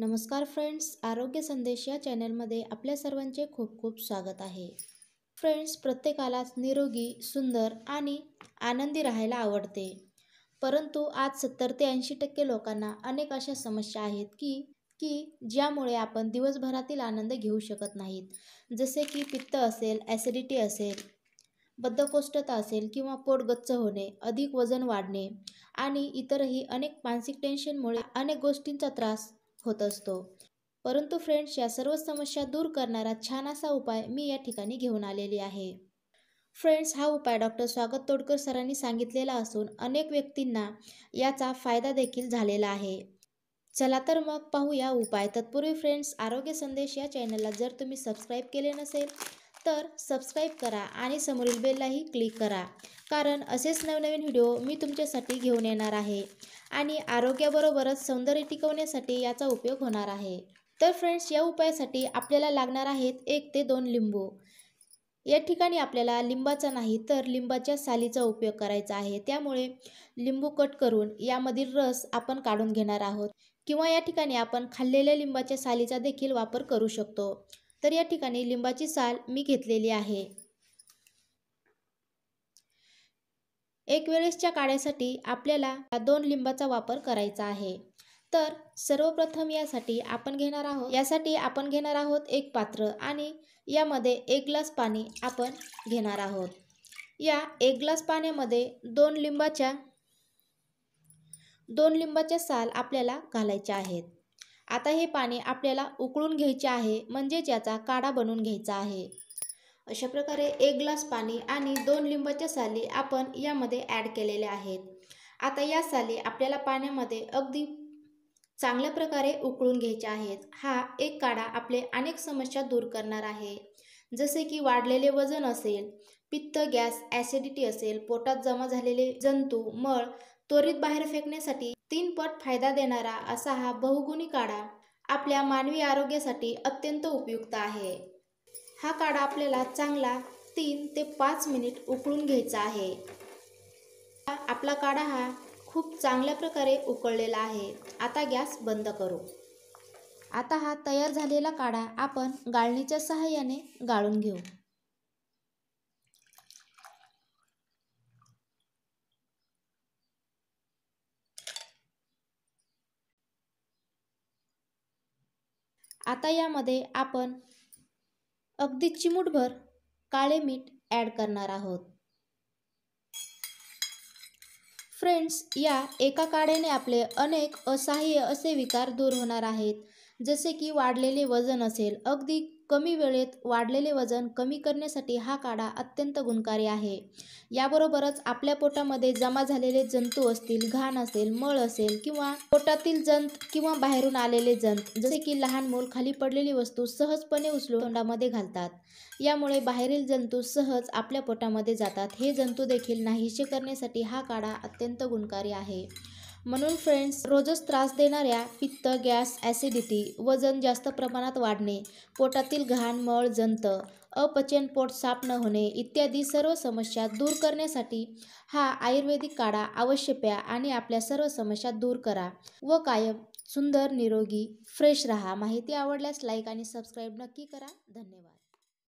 नमस्कार फ्रेंड्स आरोग्य संदेश या चॅनलमध्ये आपल्या सर्वांचे खूप खूप स्वागत आहे फ्रेंड्स प्रत्येकालाच निरोगी सुंदर आणि आनंदी राहायला आवडते परंतु आज सत्तर ते ऐंशी टक्के लोकांना अनेक अशा समस्या आहेत की की ज्यामुळे आपण दिवसभरातील आनंद घेऊ शकत नाहीत जसे की पित्त असेल ॲसिडिटी असेल बद्धकोष्ठता असेल किंवा पोट गच्च होणे अधिक वजन वाढणे आणि इतरही अनेक मानसिक टेन्शनमुळे अनेक गोष्टींचा त्रास होत असतो परंतु फ्रेंड्स या सर्व समस्या दूर करणारा छान असा उपाय मी या ठिकाणी घेऊन आलेली आहे फ्रेंड्स हा उपाय डॉक्टर स्वागत तोडकर सरांनी सांगितलेला असून अनेक व्यक्तींना याचा फायदा देखील झालेला आहे चला तर मग पाहूया उपाय तत्पूर्वी फ्रेंड्स आरोग्य संदेश या चॅनलला जर तुम्ही सबस्क्राईब केले नसेल तर सबस्क्राईब करा आणि समोरील बेललाही क्लिक करा कारण असेच नवनवीन व्हिडिओ मी तुमच्यासाठी घेऊन येणार आहे आणि आरोग्याबरोबरच सौंदर्य टिकवण्यासाठी याचा उपयोग होणार आहे तर फ्रेंड्स या उपायासाठी आपल्याला लागणार आहेत एक ते दोन लिंबू या ठिकाणी आपल्याला लिंबाचा नाही तर लिंबाच्या सालीचा उपयोग करायचा आहे त्यामुळे लिंबू कट करून यामधील रस आपण काढून घेणार आहोत किंवा या ठिकाणी आपण खाल्लेल्या लिंबाच्या सालीचा देखील वापर करू शकतो तर या ठिकाणी लिंबाची साल मी घेतलेली आहे एक वेळेसच्या काळ्यासाठी आपल्याला दोन लिंबाचा वापर करायचा आहे तर सर्वप्रथम यासाठी आपण घेणार आहोत यासाठी आपण घेणार आहोत एक पात्र आणि यामध्ये एक ग्लास पाणी आपण घेणार आहोत या एक ग्लास पाण्यामध्ये दोन लिंबाच्या दोन लिंबाच्या साल आपल्याला घालायच्या आहेत आता हे पाणी आपल्याला उकळून घ्यायचे आहे म्हणजेच याचा काढा बनवून घ्यायचा आहे अशा प्रकारे एक ग्लास पाणी आणि दोन लिंबाच्या साली आपण यामध्ये ॲड केलेल्या आहेत आता या साली आपल्याला पाण्यामध्ये अगदी चांगल्या प्रकारे उकळून घ्यायचे आहेत हा एक काढा आपले अनेक समस्या दूर करणार आहे जसे की वाढलेले वजन असेल पित्त गॅस ॲसिडिटी असेल पोटात जमा झालेले जंतू मळ त्वरित बाहेर फेकण्यासाठी तीनपट फायदा देणारा असा हा बहुगुणी काढा आपल्या मानवी आरोग्यासाठी अत्यंत उपयुक्त आहे हा काढा आपल्याला चांगला तीन ते पाच मिनिट उकळून घ्यायचा आहे आपला काढा हा खूप चांगल्या प्रकारे उकळलेला आहे आता गॅस बंद करू आता हा तयार झालेला काढा आपण गाळणीच्या सहाय्याने गाळून घेऊ आता यामध्ये आपण अगदी चिमूटभर काळे मीठ ॲड करणार आहोत फ्रेंड्स या एका काड्याने आपले अनेक असहाय्य असे विकार दूर होणार आहेत जसे की वाढलेले वजन असेल अगदी कमी वेळेत वाढलेले वजन कमी करण्यासाठी हा काढा अत्यंत गुणकारी आहे याबरोबरच आपल्या पोटामध्ये जमा झालेले जंतू असतील घाण असेल मळ असेल किंवा पोटातील जंत किंवा बाहेरून आलेले जंत जसे की लहान मूल खाली पडलेली वस्तू सहजपणे उचलून तोंडामध्ये घालतात यामुळे बाहेरील जंतू सहज आपल्या पोटामध्ये जातात हे जंतू देखील नाहीसे करण्यासाठी हा काढा अत्यंत गुणकारी आहे म्हणून फ्रेंड्स रोजच त्रास देणाऱ्या पित्त गॅस ॲसिडिटी वजन जास्त प्रमाणात वाढणे पोटातील घाण मळ जंत अपचन पोट साफ न होणे इत्यादी सर्व समस्या दूर करण्यासाठी हा आयुर्वेदिक काढा अवश्य प्या आणि आपल्या सर्व समस्या दूर करा व कायम सुंदर निरोगी फ्रेश रहा माहिती आवडल्यास लाईक आणि सबस्क्राईब नक्की करा धन्यवाद